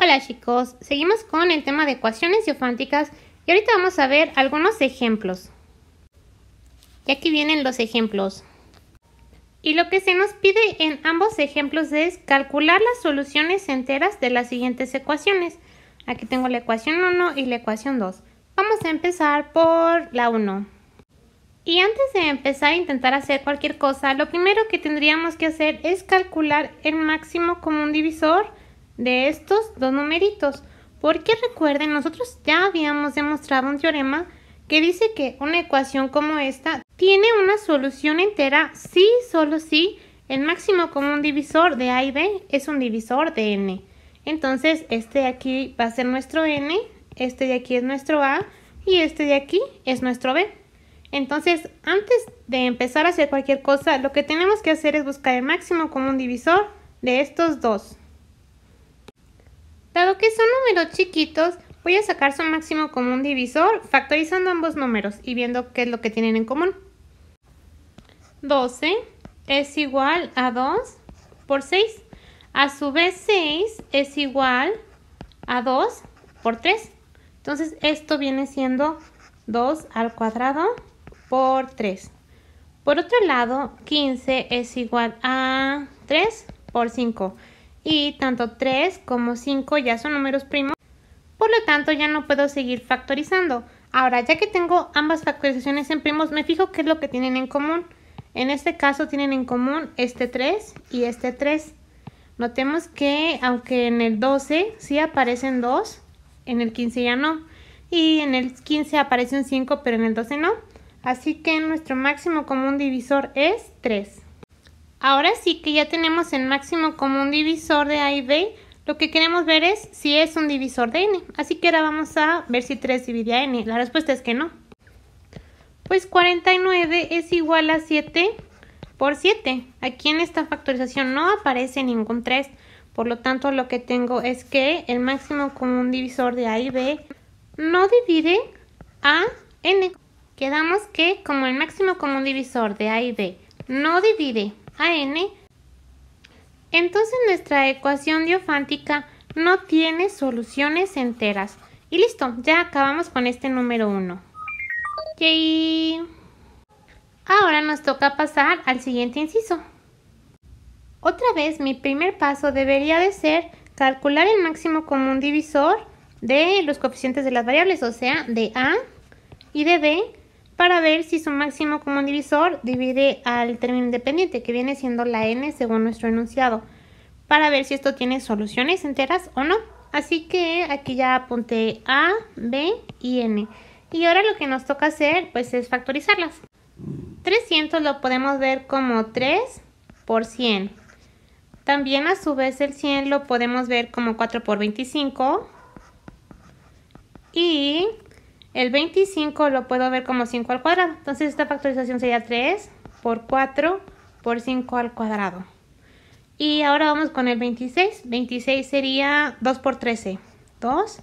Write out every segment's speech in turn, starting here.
Hola chicos, seguimos con el tema de ecuaciones diofánticas y ahorita vamos a ver algunos ejemplos. Y aquí vienen los ejemplos. Y lo que se nos pide en ambos ejemplos es calcular las soluciones enteras de las siguientes ecuaciones. Aquí tengo la ecuación 1 y la ecuación 2. Vamos a empezar por la 1. Y antes de empezar a intentar hacer cualquier cosa, lo primero que tendríamos que hacer es calcular el máximo común divisor de estos dos numeritos, porque recuerden, nosotros ya habíamos demostrado un teorema que dice que una ecuación como esta tiene una solución entera si, solo si, el máximo común divisor de A y B es un divisor de n. Entonces, este de aquí va a ser nuestro n, este de aquí es nuestro A y este de aquí es nuestro B. Entonces, antes de empezar a hacer cualquier cosa, lo que tenemos que hacer es buscar el máximo común divisor de estos dos. Dado que son números chiquitos, voy a sacar su máximo común divisor factorizando ambos números y viendo qué es lo que tienen en común. 12 es igual a 2 por 6. A su vez 6 es igual a 2 por 3. Entonces esto viene siendo 2 al cuadrado por 3. Por otro lado, 15 es igual a 3 por 5 y tanto 3 como 5 ya son números primos, por lo tanto ya no puedo seguir factorizando. Ahora, ya que tengo ambas factorizaciones en primos, me fijo qué es lo que tienen en común. En este caso tienen en común este 3 y este 3. Notemos que aunque en el 12 sí aparecen 2, en el 15 ya no. Y en el 15 aparece un 5, pero en el 12 no. Así que nuestro máximo común divisor es 3. Ahora sí que ya tenemos el máximo común divisor de A y B, lo que queremos ver es si es un divisor de n. Así que ahora vamos a ver si 3 divide a n. La respuesta es que no. Pues 49 es igual a 7 por 7. Aquí en esta factorización no aparece ningún 3. Por lo tanto, lo que tengo es que el máximo común divisor de A y B no divide a n. Quedamos que como el máximo común divisor de A y B no divide a n, entonces nuestra ecuación diofántica no tiene soluciones enteras. Y listo, ya acabamos con este número 1. ¡Yay! Ahora nos toca pasar al siguiente inciso. Otra vez mi primer paso debería de ser calcular el máximo común divisor de los coeficientes de las variables, o sea, de A y de B, para ver si su máximo común divisor divide al término independiente, que viene siendo la n según nuestro enunciado, para ver si esto tiene soluciones enteras o no. Así que aquí ya apunté a, b y n. Y ahora lo que nos toca hacer pues es factorizarlas. 300 lo podemos ver como 3 por 100. También a su vez el 100 lo podemos ver como 4 por 25. Y el 25 lo puedo ver como 5 al cuadrado. Entonces esta factorización sería 3 por 4 por 5 al cuadrado. Y ahora vamos con el 26. 26 sería 2 por 13. 2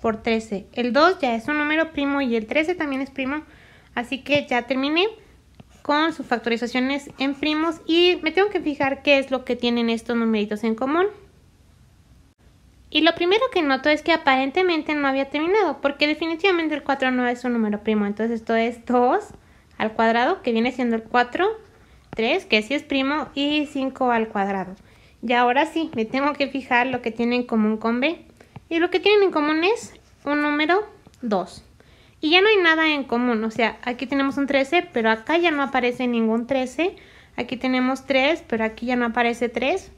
por 13. El 2 ya es un número primo y el 13 también es primo. Así que ya terminé con sus factorizaciones en primos y me tengo que fijar qué es lo que tienen estos numeritos en común. Y lo primero que noto es que aparentemente no había terminado, porque definitivamente el 4 no es un número primo. Entonces esto es 2 al cuadrado, que viene siendo el 4, 3, que sí es primo, y 5 al cuadrado. Y ahora sí, me tengo que fijar lo que tienen en común con B. Y lo que tienen en común es un número 2. Y ya no hay nada en común, o sea, aquí tenemos un 13, pero acá ya no aparece ningún 13. Aquí tenemos 3, pero aquí ya no aparece 3.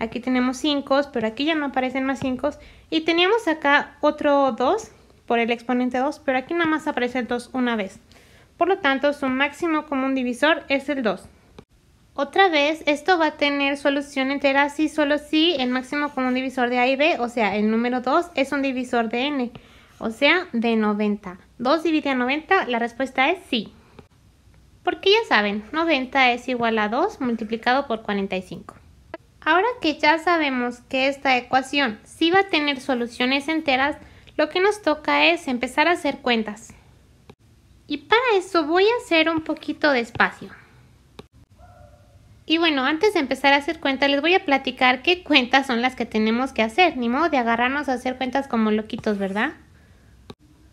Aquí tenemos 5, pero aquí ya no aparecen más 5. Y teníamos acá otro 2 por el exponente 2, pero aquí nada más aparece el 2 una vez. Por lo tanto, su máximo común divisor es el 2. Otra vez, esto va a tener solución entera si solo si el máximo común divisor de A y B, o sea, el número 2 es un divisor de n, o sea, de 90. 2 divide a 90, la respuesta es sí. Porque ya saben, 90 es igual a 2 multiplicado por 45. Ahora que ya sabemos que esta ecuación sí va a tener soluciones enteras, lo que nos toca es empezar a hacer cuentas. Y para eso voy a hacer un poquito de espacio. Y bueno, antes de empezar a hacer cuentas, les voy a platicar qué cuentas son las que tenemos que hacer. Ni modo de agarrarnos a hacer cuentas como loquitos, ¿verdad?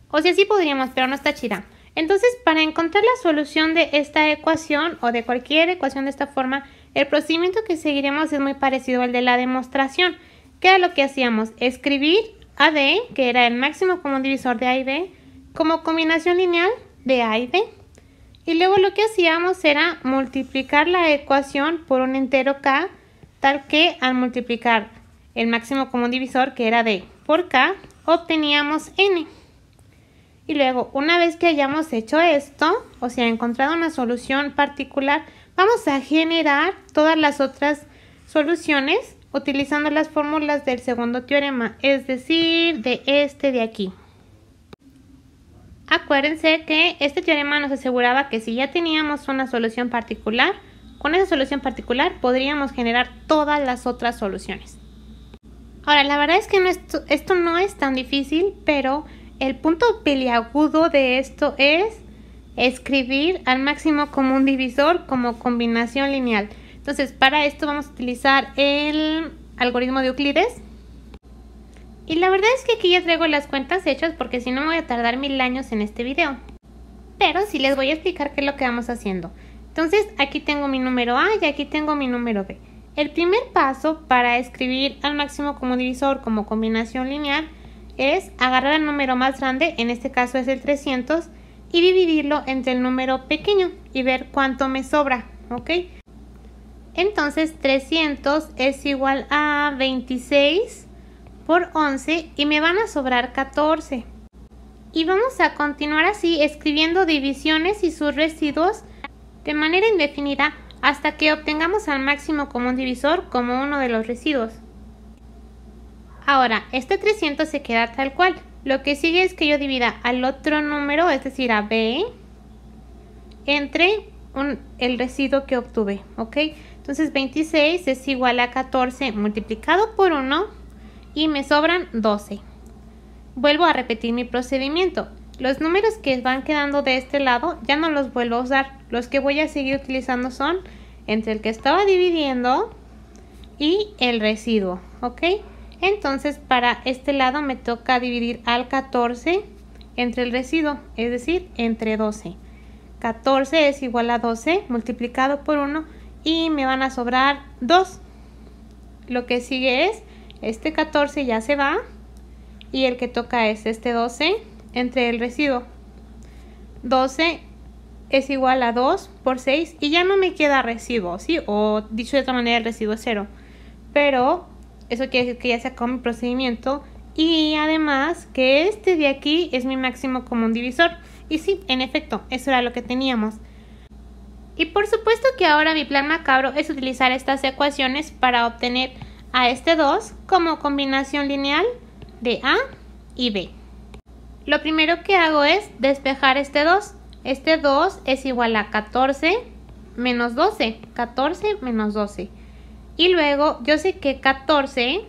O si así podríamos, pero no está chida. Entonces, para encontrar la solución de esta ecuación o de cualquier ecuación de esta forma, el procedimiento que seguiremos es muy parecido al de la demostración. que era lo que hacíamos? Escribir AD, que era el máximo común divisor de A y B, como combinación lineal de A y B. Y luego lo que hacíamos era multiplicar la ecuación por un entero K, tal que al multiplicar el máximo común divisor, que era D, por K, obteníamos N. Y luego, una vez que hayamos hecho esto, o sea, encontrado una solución particular Vamos a generar todas las otras soluciones utilizando las fórmulas del segundo teorema, es decir, de este de aquí. Acuérdense que este teorema nos aseguraba que si ya teníamos una solución particular, con esa solución particular podríamos generar todas las otras soluciones. Ahora, la verdad es que esto no es tan difícil, pero el punto peliagudo de esto es escribir al máximo como un divisor como combinación lineal. Entonces, para esto vamos a utilizar el algoritmo de Euclides. Y la verdad es que aquí ya traigo las cuentas hechas porque si no me voy a tardar mil años en este video. Pero sí les voy a explicar qué es lo que vamos haciendo. Entonces, aquí tengo mi número A y aquí tengo mi número B. El primer paso para escribir al máximo como divisor como combinación lineal es agarrar el número más grande, en este caso es el 300, y dividirlo entre el número pequeño y ver cuánto me sobra, ¿ok? Entonces 300 es igual a 26 por 11 y me van a sobrar 14. Y vamos a continuar así escribiendo divisiones y sus residuos de manera indefinida hasta que obtengamos al máximo común divisor como uno de los residuos. Ahora, este 300 se queda tal cual, lo que sigue es que yo divida al otro número, es decir, a B, entre el residuo que obtuve, ¿ok? Entonces 26 es igual a 14 multiplicado por 1 y me sobran 12. Vuelvo a repetir mi procedimiento. Los números que van quedando de este lado ya no los vuelvo a usar. Los que voy a seguir utilizando son entre el que estaba dividiendo y el residuo, ¿ok? Entonces para este lado me toca dividir al 14 entre el residuo, es decir, entre 12. 14 es igual a 12 multiplicado por 1 y me van a sobrar 2. Lo que sigue es, este 14 ya se va y el que toca es este 12 entre el residuo. 12 es igual a 2 por 6 y ya no me queda residuo, ¿sí? O dicho de otra manera, el residuo es 0. Pero eso quiere decir que ya se acabó mi procedimiento. Y además que este de aquí es mi máximo común divisor. Y sí, en efecto, eso era lo que teníamos. Y por supuesto que ahora mi plan macabro es utilizar estas ecuaciones para obtener a este 2 como combinación lineal de A y B. Lo primero que hago es despejar este 2. Este 2 es igual a 14 menos 12. 14 menos 12. Y luego yo sé que 14,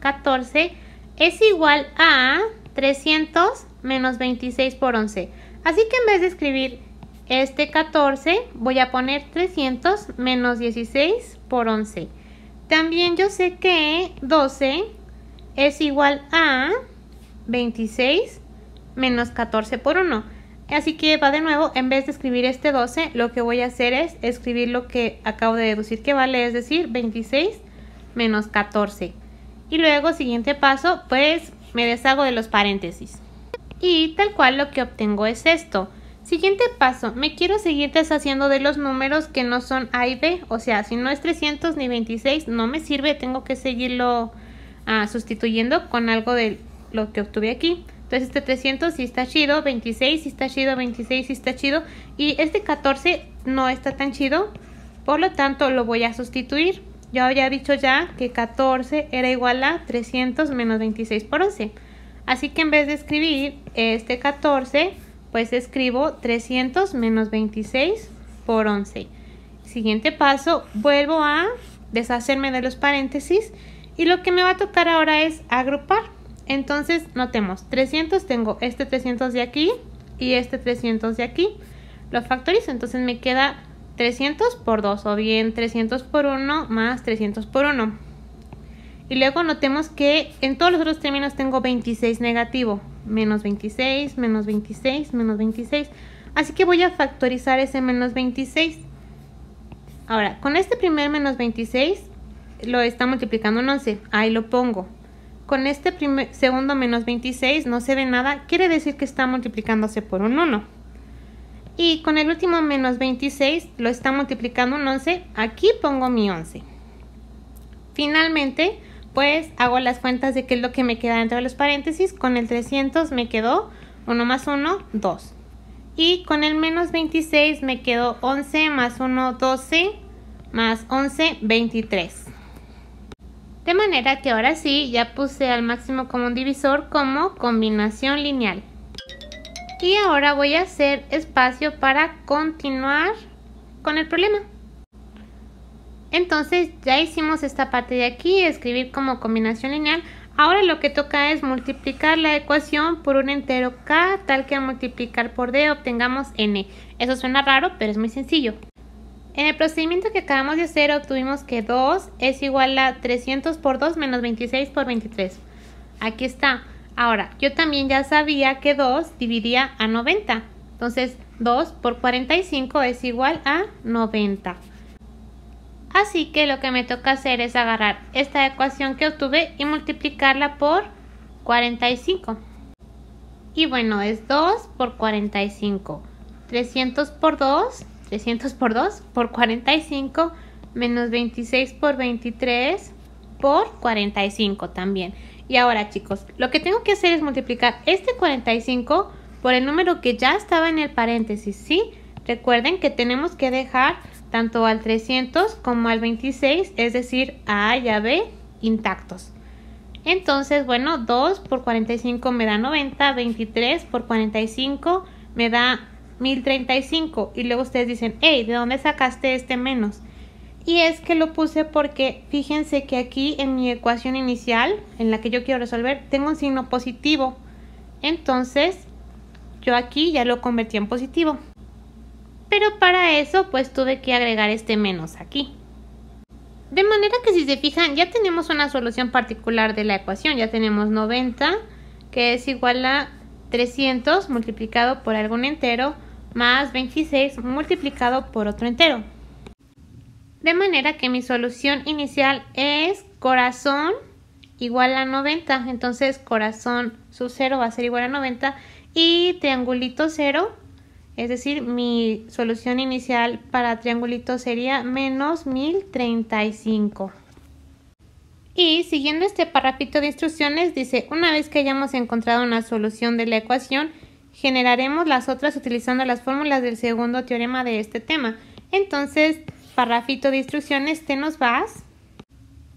14 es igual a 300 menos 26 por 11. Así que en vez de escribir este 14, voy a poner 300 menos 16 por 11. También yo sé que 12 es igual a 26 menos 14 por 1. Así que va de nuevo, en vez de escribir este 12, lo que voy a hacer es escribir lo que acabo de deducir que vale, es decir, 26 menos 14. Y luego, siguiente paso, pues me deshago de los paréntesis. Y tal cual lo que obtengo es esto. Siguiente paso, me quiero seguir deshaciendo de los números que no son A y B, o sea, si no es 300 ni 26 no me sirve, tengo que seguirlo ah, sustituyendo con algo de lo que obtuve aquí. Entonces este 300 sí está chido, 26 sí está chido, 26 sí está chido. Y este 14 no está tan chido, por lo tanto lo voy a sustituir. Yo había dicho ya que 14 era igual a 300 menos 26 por 11. Así que en vez de escribir este 14, pues escribo 300 menos 26 por 11. Siguiente paso, vuelvo a deshacerme de los paréntesis y lo que me va a tocar ahora es agrupar. Entonces, notemos, 300 tengo este 300 de aquí y este 300 de aquí. Lo factorizo, entonces me queda 300 por 2 o bien 300 por 1 más 300 por 1. Y luego notemos que en todos los otros términos tengo 26 negativo. Menos 26, menos 26, menos 26. Así que voy a factorizar ese menos 26. Ahora, con este primer menos 26 lo está multiplicando en 11. Ahí lo pongo con este primer, segundo menos 26 no se ve nada, quiere decir que está multiplicándose por un 1. Y con el último menos 26 lo está multiplicando un 11, aquí pongo mi 11. Finalmente, pues hago las cuentas de qué es lo que me queda dentro de los paréntesis. Con el 300 me quedó 1 más 1, 2. Y con el menos 26 me quedó 11 más 1, 12, más 11, 23. De manera que ahora sí ya puse al máximo como divisor como combinación lineal. Y ahora voy a hacer espacio para continuar con el problema. Entonces ya hicimos esta parte de aquí, escribir como combinación lineal. Ahora lo que toca es multiplicar la ecuación por un entero k, tal que al multiplicar por d obtengamos n. Eso suena raro, pero es muy sencillo. En el procedimiento que acabamos de hacer obtuvimos que 2 es igual a 300 por 2 menos 26 por 23. Aquí está. Ahora, yo también ya sabía que 2 dividía a 90. Entonces, 2 por 45 es igual a 90. Así que lo que me toca hacer es agarrar esta ecuación que obtuve y multiplicarla por 45. Y bueno, es 2 por 45. 300 por 2 300 por 2 por 45 menos 26 por 23 por 45 también. Y ahora chicos, lo que tengo que hacer es multiplicar este 45 por el número que ya estaba en el paréntesis, ¿sí? Recuerden que tenemos que dejar tanto al 300 como al 26, es decir, A y a B intactos. Entonces, bueno, 2 por 45 me da 90, 23 por 45 me da 1035 y luego ustedes dicen, hey, ¿de dónde sacaste este menos? Y es que lo puse porque fíjense que aquí en mi ecuación inicial, en la que yo quiero resolver, tengo un signo positivo. Entonces, yo aquí ya lo convertí en positivo. Pero para eso, pues tuve que agregar este menos aquí. De manera que si se fijan, ya tenemos una solución particular de la ecuación. Ya tenemos 90, que es igual a 300 multiplicado por algún entero más 26 multiplicado por otro entero. De manera que mi solución inicial es corazón igual a 90. Entonces corazón sub 0 va a ser igual a 90 y triangulito 0. Es decir, mi solución inicial para triangulito sería menos 1035. Y siguiendo este parrapito de instrucciones, dice, una vez que hayamos encontrado una solución de la ecuación, generaremos las otras utilizando las fórmulas del segundo teorema de este tema. Entonces, parrafito de instrucciones, te nos vas.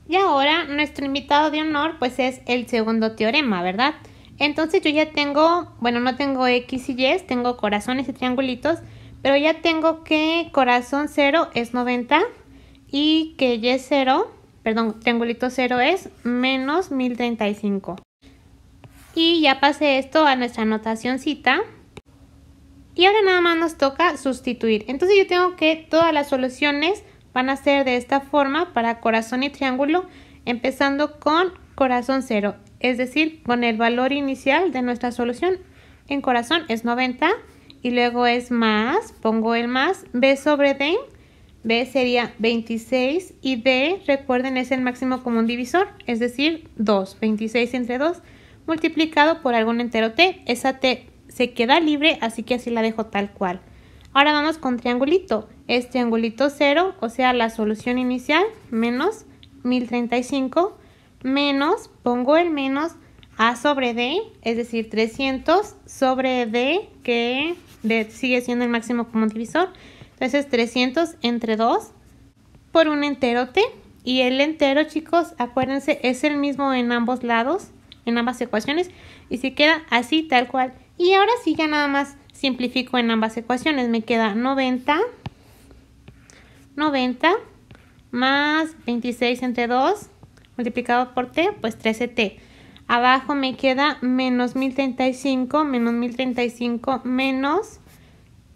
Y ahora nuestro invitado de honor pues es el segundo teorema, ¿verdad? Entonces yo ya tengo, bueno, no tengo X y Y, tengo corazones y triangulitos, pero ya tengo que corazón 0 es 90 y que Y 0, perdón, triangulito 0 es menos 1035. Y ya pasé esto a nuestra cita. Y ahora nada más nos toca sustituir. Entonces yo tengo que todas las soluciones van a ser de esta forma para corazón y triángulo, empezando con corazón 0, es decir, con el valor inicial de nuestra solución. En corazón es 90 y luego es más, pongo el más, B sobre D, B sería 26 y D, recuerden, es el máximo común divisor, es decir, 2, 26 entre 2 multiplicado por algún entero t. Esa t se queda libre, así que así la dejo tal cual. Ahora vamos con triangulito. Es triangulito 0, o sea, la solución inicial, menos 1035, menos, pongo el menos, a sobre D, es decir, 300 sobre D, que D sigue siendo el máximo como divisor. Entonces, 300 entre 2 por un entero T. Y el entero, chicos, acuérdense, es el mismo en ambos lados en ambas ecuaciones y se queda así tal cual. Y ahora sí ya nada más simplifico en ambas ecuaciones. Me queda 90, 90 más 26 entre 2 multiplicado por t, pues 13t. Abajo me queda menos 1035 menos 1035 menos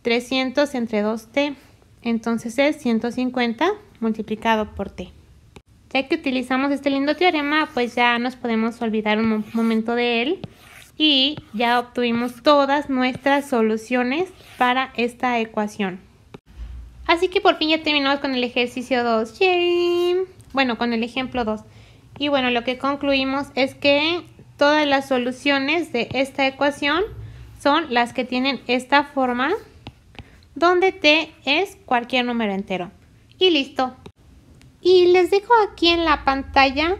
300 entre 2t. Entonces es 150 multiplicado por t. Ya que utilizamos este lindo teorema, pues ya nos podemos olvidar un momento de él y ya obtuvimos todas nuestras soluciones para esta ecuación. Así que por fin ya terminamos con el ejercicio 2. ¡Yay! Bueno, con el ejemplo 2. Y bueno, lo que concluimos es que todas las soluciones de esta ecuación son las que tienen esta forma, donde t es cualquier número entero. Y listo. Y les dejo aquí en la pantalla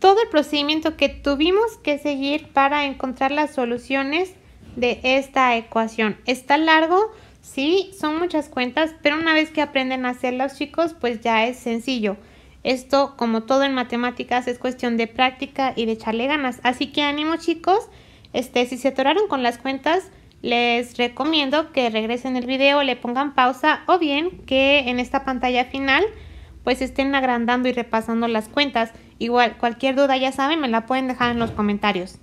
todo el procedimiento que tuvimos que seguir para encontrar las soluciones de esta ecuación. Está largo, sí, son muchas cuentas, pero una vez que aprenden a hacerlas chicos, pues ya es sencillo. Esto, como todo en matemáticas, es cuestión de práctica y de echarle ganas. Así que ánimo chicos, este, si se atoraron con las cuentas, les recomiendo que regresen el video, le pongan pausa o bien que en esta pantalla final pues estén agrandando y repasando las cuentas. Igual, cualquier duda ya saben, me la pueden dejar en los comentarios.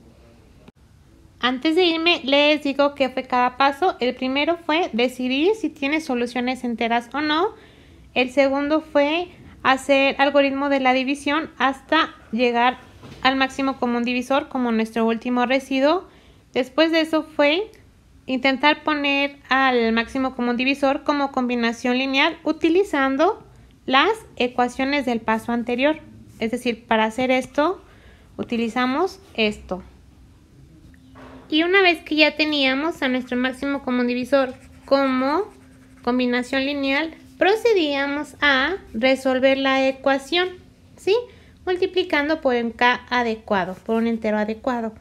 Antes de irme, les digo qué fue cada paso. El primero fue decidir si tiene soluciones enteras o no. El segundo fue hacer algoritmo de la división hasta llegar al máximo común divisor como nuestro último residuo. Después de eso fue intentar poner al máximo común divisor como combinación lineal utilizando las ecuaciones del paso anterior. Es decir, para hacer esto utilizamos esto. Y una vez que ya teníamos a nuestro máximo común divisor como combinación lineal, procedíamos a resolver la ecuación, ¿sí? Multiplicando por un k adecuado, por un entero adecuado.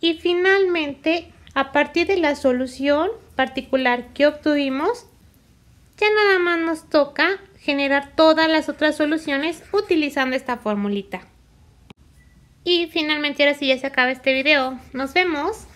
Y finalmente, a partir de la solución particular que obtuvimos, ya nada más nos toca generar todas las otras soluciones utilizando esta formulita. Y finalmente ahora sí ya se acaba este video. Nos vemos.